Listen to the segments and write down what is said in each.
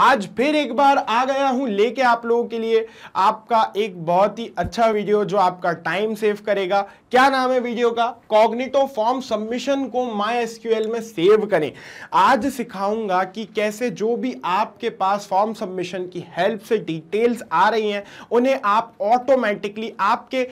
आज फिर एक बार आ गया हूं लेके आप लोगों के लिए आपका एक बहुत ही अच्छा वीडियो जो आपका टाइम सेव करेगा क्या नाम है वीडियो का कॉग्निटो फॉर्म सबमिशन को माई एसक्यूएल में सेव करें आज सिखाऊंगा कि कैसे जो भी आपके पास फॉर्म सबमिशन की हेल्प से डिटेल्स आ रही हैं उन्हें आप ऑटोमेटिकली आपके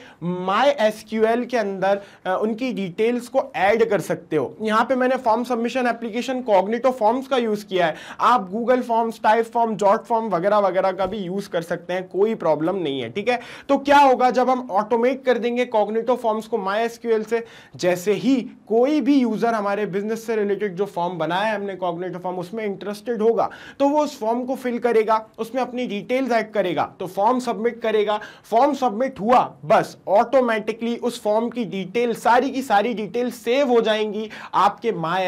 माई एसक्यूएल के अंदर उनकी डिटेल्स को ऐड कर सकते हो यहाँ पे मैंने form submission application Cognito forms का यूज़ किया है आप Google forms Typeform Jotform वगैरह वगैरह का भी यूज़ कर सकते हैं कोई प्रॉब्लम नहीं है ठीक है तो क्या होगा जब हम ऑटोमेट कर देंगे कॉग्निटो फॉर्म्स को माई से जैसे ही कोई भी यूज़र हमारे बिजनेस से रिलेटेड जो फॉर्म बनाया है हमने कॉग्नेटिव फॉर्म उसमें इंटरेस्टेड होगा तो वो उस फॉर्म को फिल करेगा उसमें अपनी डिटेल्स ऐड करेगा तो फॉर्म सबमिट करेगा फॉर्म सबमिट हुआ बस ऑटोमेटिकली उस फॉर्म की डिटेल सारी की सारी डिटेल सेव हो जाएंगी आपके माई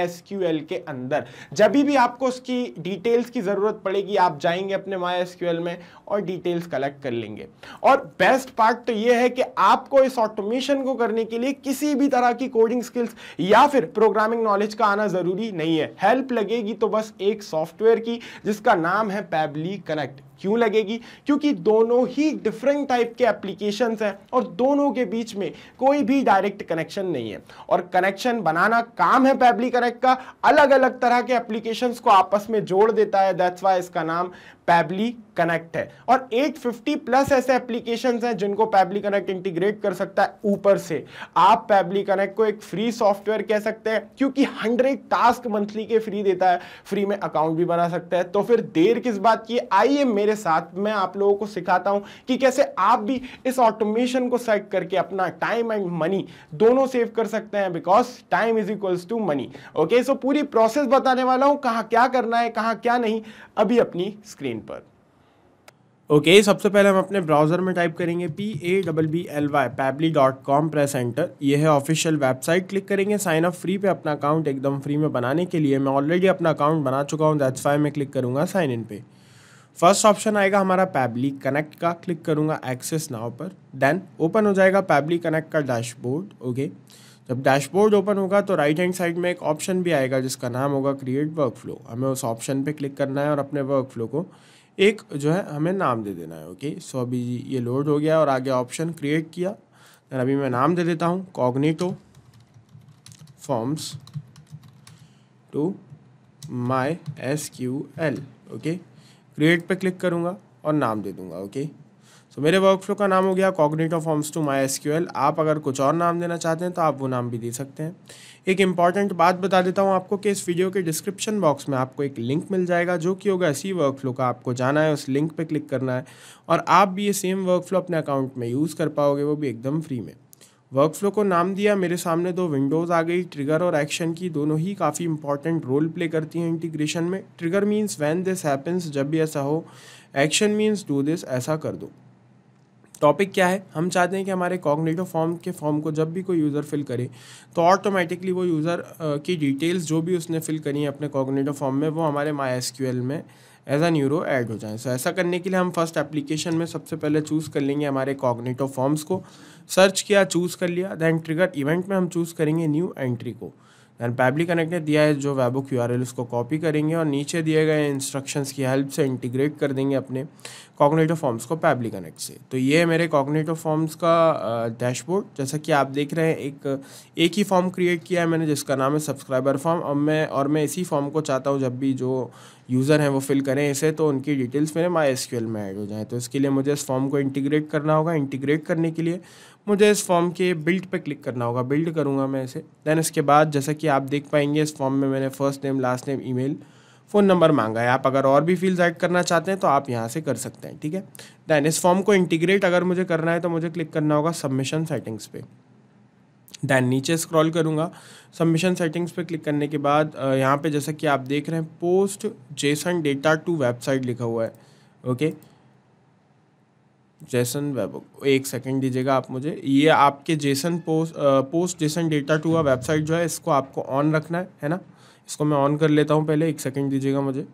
के अंदर जब भी आपको उसकी डिटेल्स की ज़रूरत पड़ेगी आप जाएंगे अपने माई में और डिटेल्स कलेक्ट कर लेंगे और बेस्ट पार्ट तो यह है कि आपको इस ऑटोमेशन को करने करने के लिए किसी भी तरह की कोडिंग स्किल्स या फिर प्रोग्रामिंग नॉलेज का आना ज़रूरी नहीं है हेल्प लगेगी तो बस एक सॉफ्टवेयर की जिसका नाम है पैबली कनेक्ट क्यों लगेगी क्योंकि दोनों ही डिफरेंट टाइप के एप्लीकेशंस हैं और दोनों के बीच में कोई भी डायरेक्ट कनेक्शन नहीं है और कनेक्शन बनाना काम है पैबली कनेक्ट का अलग अलग तरह के एप्लीकेशंस को आपस में जोड़ देता है दैट्स वाई इसका नाम पैबली कनेक्ट है और 850 प्लस ऐसे एप्लीकेशन हैं जिनको पैबली कनेक्ट इंटीग्रेट कर सकता है ऊपर से आप पैबली कनेक्ट को एक फ्री सॉफ्टवेयर कह सकते हैं क्योंकि 100 टास्क मंथली के फ्री देता है फ्री में अकाउंट भी बना सकता है तो फिर देर किस बात की आइए मेरे साथ मैं आप लोगों को सिखाता हूं कि कैसे आप भी इस ऑटोमेशन को सेट करके अपना टाइम एंड मनी दोनों सेव कर सकते हैं because time is equals to money okay so पूरी प्रोसेस बताने वाला हूं कहा क्या करना है कहा क्या नहीं अभी अपनी स्क्रीन पर ओके okay, सबसे पहले हम अपने ब्राउज़र में टाइप करेंगे P A double B L Y Pabbly dot com press enter यह है ऑफिशियल वेबसाइट क्लिक करेंगे साइन अप फ्री पे अपना अकाउंट एकदम फ्री में बनाने के लिए मैं ऑलरेडी अपना अकाउंट बना चुका हूँ दैट्स वाई मैं क्लिक करूँगा साइन इन पे फर्स्ट ऑप्शन आएगा हमारा पैबली कनेक्ट का क्लिक करूंगा एक्सेस नाव पर देन ओपन हो जाएगा पैबली कनेक्ट का डैशबोर्ड ओके जब डैशबोर्ड ओपन होगा तो राइट हैंड साइड में एक ऑप्शन भी आएगा जिसका नाम होगा क्रिएट वर्क फ्लो हमें उस ऑप्शन पे क्लिक करना है और अपने वर्क फ्लो को एक जो है हमें नाम दे देना है ओके सो अभी ये लोड हो गया और आगे ऑप्शन क्रिएट किया दैन अभी मैं नाम दे देता हूँ Cognito Forms to my S Q L okay create पे क्लिक करूँगा और नाम दे दूँगा ओके सो मेरे वर्कफ्लो का नाम हो गया Cognito Forms to my S आप अगर कुछ और नाम देना चाहते हैं तो आप वो नाम भी दे सकते हैं एक इंपॉर्टेंट बात बता देता हूँ आपको कि इस वीडियो के डिस्क्रिप्शन बॉक्स में आपको एक लिंक मिल जाएगा जो कि होगा इसी वर्कफ्लो का आपको जाना है उस लिंक पर क्लिक करना है और आप भी ये सेम वर्कफ्लो अपने अकाउंट में यूज़ कर पाओगे वो भी एकदम फ्री में वर्कफ्लो को नाम दिया मेरे सामने दो विंडोज़ आ गई ट्रिगर और एक्शन की दोनों ही काफ़ी इंपॉर्टेंट रोल प्ले करती हैं इंटीग्रेशन में trigger means when this happens जब भी ऐसा हो एक्शन मीन्स डू दिस ऐसा कर दो टॉपिक क्या है हम चाहते हैं कि हमारे कॉग्निटिव फॉर्म के फॉर्म को जब भी कोई यूज़र फिल करे तो ऑटोमेटिकली वो यूज़र की डिटेल्स जो भी उसने फिल करी है अपने कॉग्निटिव फॉर्म में वो हमारे माई एस में एज एन न्यूरो ऐड हो जाएं सो so, ऐसा करने के लिए हम फर्स्ट एप्लीकेशन में सबसे पहले चूज़ कर लेंगे हमारे कॉग्निटो फॉर्म्स को सर्च किया चूज़ कर लिया दैन ट्रिगर इवेंट में हम चूज़ करेंगे न्यू एंट्री को दैन पैबली कनेक्ट ने दिया है जो वेबो यू उसको कॉपी करेंगे और नीचे दिए गए इंस्ट्रक्शंस की हेल्प से इंटीग्रेट कर देंगे अपने कॉग्नेटिव फॉर्म्स को पैबली कनेक्ट से तो ये है मेरे कॉग्नेटिव फॉर्म्स का डैशबोर्ड जैसा कि आप देख रहे हैं एक एक ही फॉर्म क्रिएट किया है मैंने जिसका नाम है सब्सक्राइबर फॉर्म और मैं और मैं इसी फॉर्म को चाहता हूँ जब भी जो यूज़र हैं वो फिल करें इसे तो उनकी डिटेल्स मेरे माई एस में ऐड हो जाएँ तो इसके लिए मुझे इस फॉर्म को इंटीग्रेट करना होगा इंटीग्रेट करने के लिए मुझे इस फॉर्म के बिल्ड पे क्लिक करना होगा बिल्ड करूँगा मैं इसे दैन इसके बाद जैसा कि आप देख पाएंगे इस फॉर्म में मैंने first name last name email phone number मांगा है आप अगर और भी फील्ड ऐड करना चाहते हैं तो आप यहाँ से कर सकते हैं ठीक है दैन इस फॉर्म को इंटीग्रेट अगर मुझे करना है तो मुझे क्लिक करना होगा सबमिशन सेटिंग्स पे दैन नीचे स्क्रॉल करूँगा सबमिशन सेटिंग्स पे क्लिक करने के बाद यहाँ पे जैसा कि आप देख रहे हैं post JSON data to website लिखा हुआ है ओके जेसन वेब एक सेकंड दीजिएगा आप मुझे ये आपके JSON post post JSON data to website जो है इसको आपको ऑन रखना है है ना इसको मैं ऑन कर लेता हूँ पहले एक सेकेंड दीजिएगा मुझे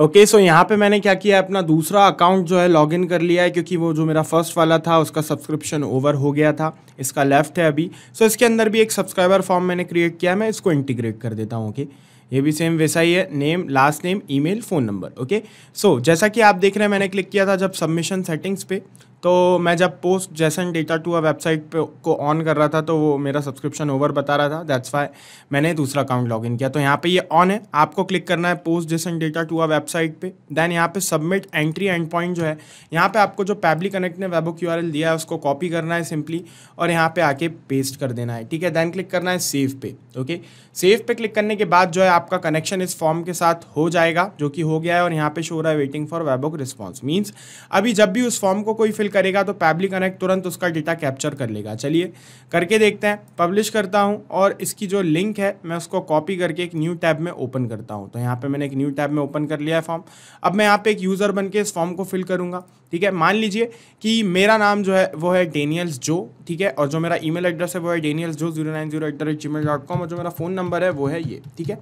ओके okay, सो so यहाँ पे मैंने क्या किया अपना दूसरा अकाउंट जो है लॉगिन कर लिया है क्योंकि वो जो मेरा फर्स्ट वाला था उसका सब्सक्रिप्शन ओवर हो गया था इसका लेफ्ट है अभी सो so, इसके अंदर भी एक सब्सक्राइबर फॉर्म मैंने क्रिएट किया है मैं इसको इंटीग्रेट कर देता हूँ ओके okay? ये भी सेम वैसा ही है name last name email phone number okay so जैसा कि आप देख रहे हैं मैंने क्लिक किया था जब सबमिशन सेटिंग्स पे तो मैं जब post JSON data to a website पे को ऑन कर रहा था तो वो मेरा सब्सक्रिप्शन ओवर बता रहा था दैट्स वाई मैंने दूसरा अकाउंट लॉगिन किया तो यहाँ पे ये ऑन है आपको क्लिक करना है post JSON data to a website पे देन यहाँ पे सबमिट एंट्री एंड पॉइंट जो है यहाँ पे आपको जो पैबली कनेक्ट ने वेबो क्यू दिया है उसको कॉपी करना है सिंपली और यहाँ पर आके पेस्ट कर देना है ठीक है देन क्लिक करना है सेव पे ओके सेव पे क्लिक करने के बाद जो है आपका कनेक्शन इस फॉर्म के साथ हो जाएगा जो कि हो गया है और यहाँ पे शो रहा है waiting for webhook response means अभी जब भी उस फॉर्म को कोई फिल करेगा तो पैबली कनेक्ट तुरंत उसका डेटा कैप्चर कर लेगा चलिए करके देखते हैं पब्लिश करता हूँ और इसकी जो लिंक है मैं उसको कॉपी करके एक न्यू टैब में ओपन करता हूँ तो यहाँ पर मैंने एक न्यू टैब में ओपन कर लिया है फॉर्म अब मैं यहाँ पर एक यूज़र बन इस फॉर्म को फिल करूँगा ठीक है मान लीजिए कि मेरा नाम जो है वो है डेनियल्स जो ठीक है और जो मेरा ईमेल एड्रेस है वो है डेनियल्स जो zero nine zero at the rate ji mail dot com और जो मेरा फ़ोन नंबर है वो है ये ठीक है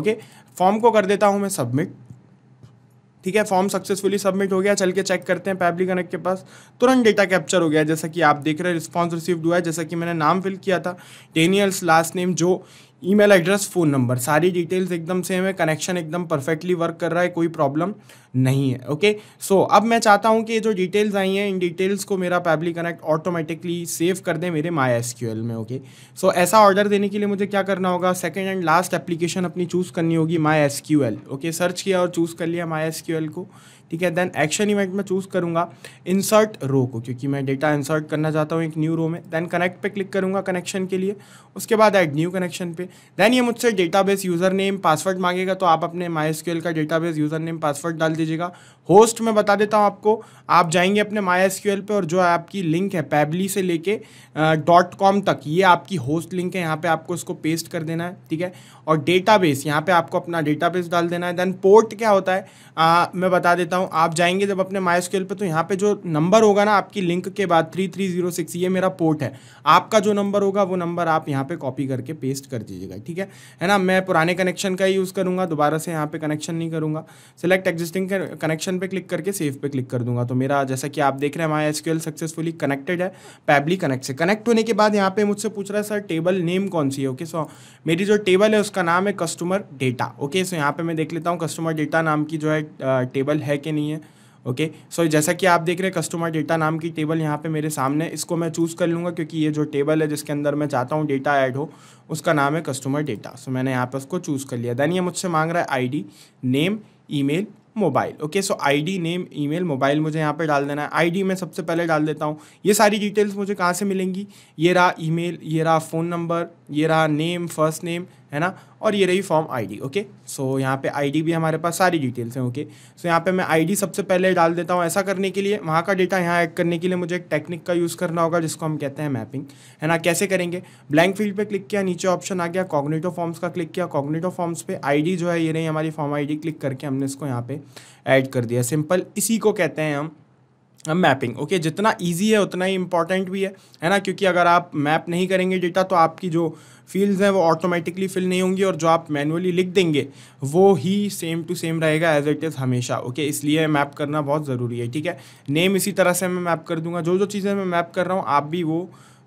ओके फॉर्म को कर देता हूँ मैं सबमिट ठीक है फॉर्म सक्सेसफुली सबमिट हो गया चल के चेक करते हैं पैबली कनेक्ट के पास तुरंत डेटा कैप्चर हो गया जैसा कि आप देख रहे हैं रिस्पॉन्स रिसीव हुआ है जैसा कि मैंने नाम फिल किया था डेनियल्स लास्ट नेम जो ईमेल एड्रेस फ़ोन नंबर सारी डिटेल्स एकदम सेम है कनेक्शन एकदम परफेक्टली वर्क कर रहा है कोई प्रॉब्लम नहीं है ओके सो so, अब मैं चाहता हूँ कि ये जो डिटेल्स आई हैं इन डिटेल्स को मेरा पैबली कनेक्ट ऑटोमेटिकली सेव कर दे मेरे माई एस क्यू एल में ओके okay? सो so, ऐसा ऑर्डर देने के लिए मुझे क्या करना होगा सेकेंड एंड लास्ट एप्लीकेशन अपनी चूज़ करनी होगी my S Q L okay search किया और चूज़ कर लिया माई एस क्यू एल को ठीक है देन एक्शन इवेंट में चूज़ करूंगा इंसर्ट रो को क्योंकि मैं डेटा इंसर्ट करना चाहता हूँ एक न्यू रो में देन कनेक्ट पे क्लिक करूंगा कनेक्शन के लिए उसके बाद एड न्यू कनेक्शन पे देन ये मुझसे डेटाबेस यूज़र नेम पासवर्ड मांगेगा तो आप अपने माई का डेटाबेस यूज़र नेम पासवर्ड डाल दीजिएगा होस्ट में बता देता हूँ आपको आप जाएंगे अपने माई पे और जो आपकी लिंक है पैबली से लेके डॉट कॉम तक ये आपकी होस्ट लिंक है यहाँ पे आपको इसको पेस्ट कर देना है ठीक है और डेटाबेस यहाँ पे आपको अपना डेटाबेस डाल देना है देन पोर्ट क्या होता है आ, मैं बता देता हूँ हूँ आप जाएंगे जब अपने माई स्केल पर तो यहाँ पे जो नंबर होगा ना आपकी लिंक के बाद थ्री थ्री जीरो सिक्स ये मेरा पोर्ट है आपका जो नंबर होगा वो नंबर आप यहाँ पे कॉपी करके पेस्ट कर दीजिएगा ठीक है है ना मैं पुराने कनेक्शन का ही यूज़ करूँगा दोबारा से यहाँ पे कनेक्शन नहीं करूँगा सिलेक्ट एग्जिस्टिंग कनेक्शन पर क्लिक करके सेफ पे क्लिक कर दूंगा तो मेरा जैसा कि आप देख रहे हैं माई एस सक्सेसफुली कनेक्टेड है पैबली कनेक्ट से कनेक्ट होने के बाद यहाँ पे मुझसे पूछ रहा है सर टेबल नेम कौन सी है ओके सो मेरी जो टेबल है उसका नाम है कस्टमर डेटा ओके सो यहाँ पे मैं देख लेता हूँ कस्टमर डेटा नाम की जो है टेबल है कि नहीं है ओके सो so, जैसा कि आप देख रहे हैं कस्टमर डेटा नाम की टेबल यहाँ पे मेरे सामने इसको मैं चूज़ कर लूँगा क्योंकि ये जो टेबल है जिसके अंदर मैं चाहता हूँ डेटा ऐड हो उसका नाम है कस्टमर डेटा सो मैंने यहाँ पे उसको चूज़ कर लिया देन ये मुझसे मांग रहा है ID name email mobile okay so ID name email mobile मुझे यहाँ पे डाल देना है आई मैं सबसे पहले डाल देता हूँ ये सारी डिटेल्स मुझे कहाँ से मिलेंगी ये रहा ईमेल ये रहा फ़ोन नंबर ये रहा नेम फर्स्ट नेम है ना और ये रही फॉर्म आईडी ओके सो यहाँ पे आईडी भी हमारे पास सारी डिटेल्स हैं ओके सो यहाँ पे मैं आईडी सबसे पहले डाल देता हूँ ऐसा करने के लिए वहाँ का डेटा यहाँ ऐड करने के लिए मुझे एक टेक्निक का यूज़ करना होगा जिसको हम कहते हैं मैपिंग है ना कैसे करेंगे ब्लैंक फील्ड पर क्लिक किया नीचे ऑप्शन आ गया कॉग्नेटो फॉर्म्स का क्लिक किया कॉग्नेटो फॉर्म्स पर आई जो है ये रही हमारी फॉर्म आई क्लिक करके हमने इसको यहाँ पर ऐड कर दिया सिंपल इसी को कहते हैं हम मैपिंग ओके okay, जितना इजी है उतना ही इम्पॉर्टेंट भी है है ना क्योंकि अगर आप मैप नहीं करेंगे डेटा तो आपकी जो फील्ड्स हैं वो ऑटोमेटिकली फिल नहीं होंगी और जो आप मैनुअली लिख देंगे वो ही सेम टू सेम रहेगा एज इट इज़ हमेशा ओके okay, इसलिए मैप करना बहुत ज़रूरी है ठीक है नेम इसी तरह से मैं मैप कर दूंगा जो जो चीज़ें मैं मैप कर रहा हूँ आप भी वो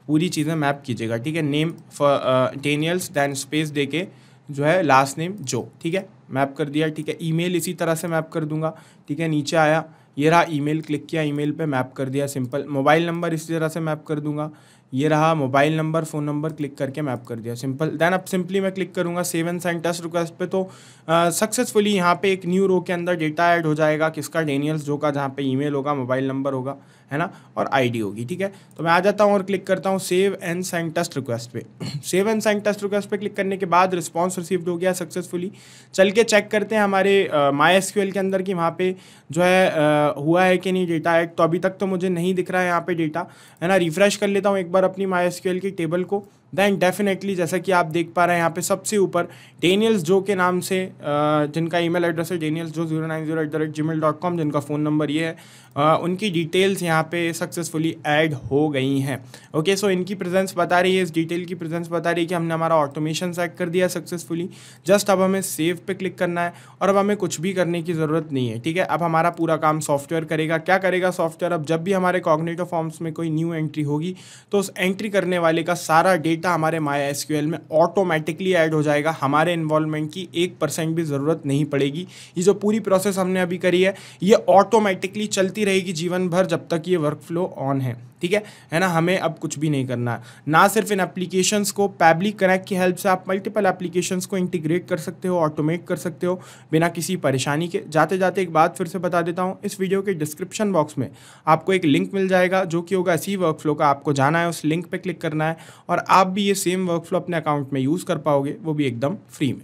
पूरी चीज़ें मैप कीजिएगा ठीक है नेम टेनियल्स दैन स्पेस दे के जो है लास्ट नेम जो ठीक है मैप कर दिया ठीक है ईमेल इसी तरह से मैप कर दूंगा ठीक है नीचे आया ये रहा ईमेल क्लिक किया ईमेल पे मैप कर दिया सिंपल मोबाइल नंबर इसी तरह से मैप कर दूंगा ये रहा mobile number phone number click करके मैप कर दिया सिंपल देन अब सिंपली मैं क्लिक करूँगा सेवन एंड टेस्ट रिक्वेस्ट पे तो सक्सेसफुली uh, यहाँ पे एक न्यू रो के अंदर डेटा ऐड हो जाएगा किसका डेनियल्स जो का जहाँ पे ईमेल होगा मोबाइल नंबर होगा है ना और आईडी होगी ठीक है तो मैं आ जाता हूँ और क्लिक करता हूँ save and send test request पे save and send test request पे क्लिक करने के बाद रिस्पॉन्स रिसीव्ड हो गया सक्सेसफुली चल के चेक करते हैं हमारे माई एस के अंदर कि वहाँ पे जो है uh, हुआ है कि नहीं डेटा है तो अभी तक तो मुझे नहीं दिख रहा है यहाँ पे डेटा है ना रिफ्रेश कर लेता हूँ एक बार अपनी माई एस की टेबल को देन डेफिनेटली जैसा कि आप देख पा रहे हैं यहाँ पे सबसे ऊपर डेनियल्स जो के नाम से जिनका ईमेल एड्रेस है डेनियल्स जो zero nine zero at the rate ji mail dot com जिनका फ़ोन नंबर ये है उनकी डिटेल्स यहाँ पे सक्सेसफुली ऐड हो गई हैं ओके सो इनकी प्रेजेंस बता रही है इस डिटेल की प्रेजेंस बता रही है कि हमने हमारा ऑटोमेशन सेट कर दिया सक्सेसफुली जस्ट अब हमें सेव पे क्लिक करना है और अब हमें कुछ भी करने की ज़रूरत नहीं है ठीक है अब हमारा पूरा काम सॉफ्टवेयर करेगा क्या करेगा सॉफ्टवेयर अब जब भी हमारे कॉग्नेटिव फॉर्म्स में कोई न्यू एंट्री होगी तो उस एंट्री करने वाले का सारा डेटा डेटा हमारे माया एस में ऑटोमेटिकली ऐड हो जाएगा हमारे इन्वॉल्वमेंट की एक परसेंट भी ज़रूरत नहीं पड़ेगी ये जो पूरी प्रोसेस हमने अभी करी है ये ऑटोमेटिकली चलती रहेगी जीवन भर जब तक ये वर्क फ्लो ऑन है ठीक है है ना हमें अब कुछ भी नहीं करना ना सिर्फ इन एप्लीकेशन को पैब्लिक कनेक्ट की हेल्प से आप मल्टीपल एप्लीकेशन को इंटीग्रेट कर सकते हो ऑटोमेट कर सकते हो बिना किसी परेशानी के जाते जाते एक बात फिर से बता देता हूँ इस वीडियो के डिस्क्रिप्शन बॉक्स में आपको एक लिंक मिल जाएगा जो कि होगा इसी वर्क फ्लो का आपको जाना है उस लिंक पर क्लिक करना है और आप भी ये सेम वर्क फ्लो अपने अकाउंट में यूज़ कर पाओगे वो भी एकदम फ्री में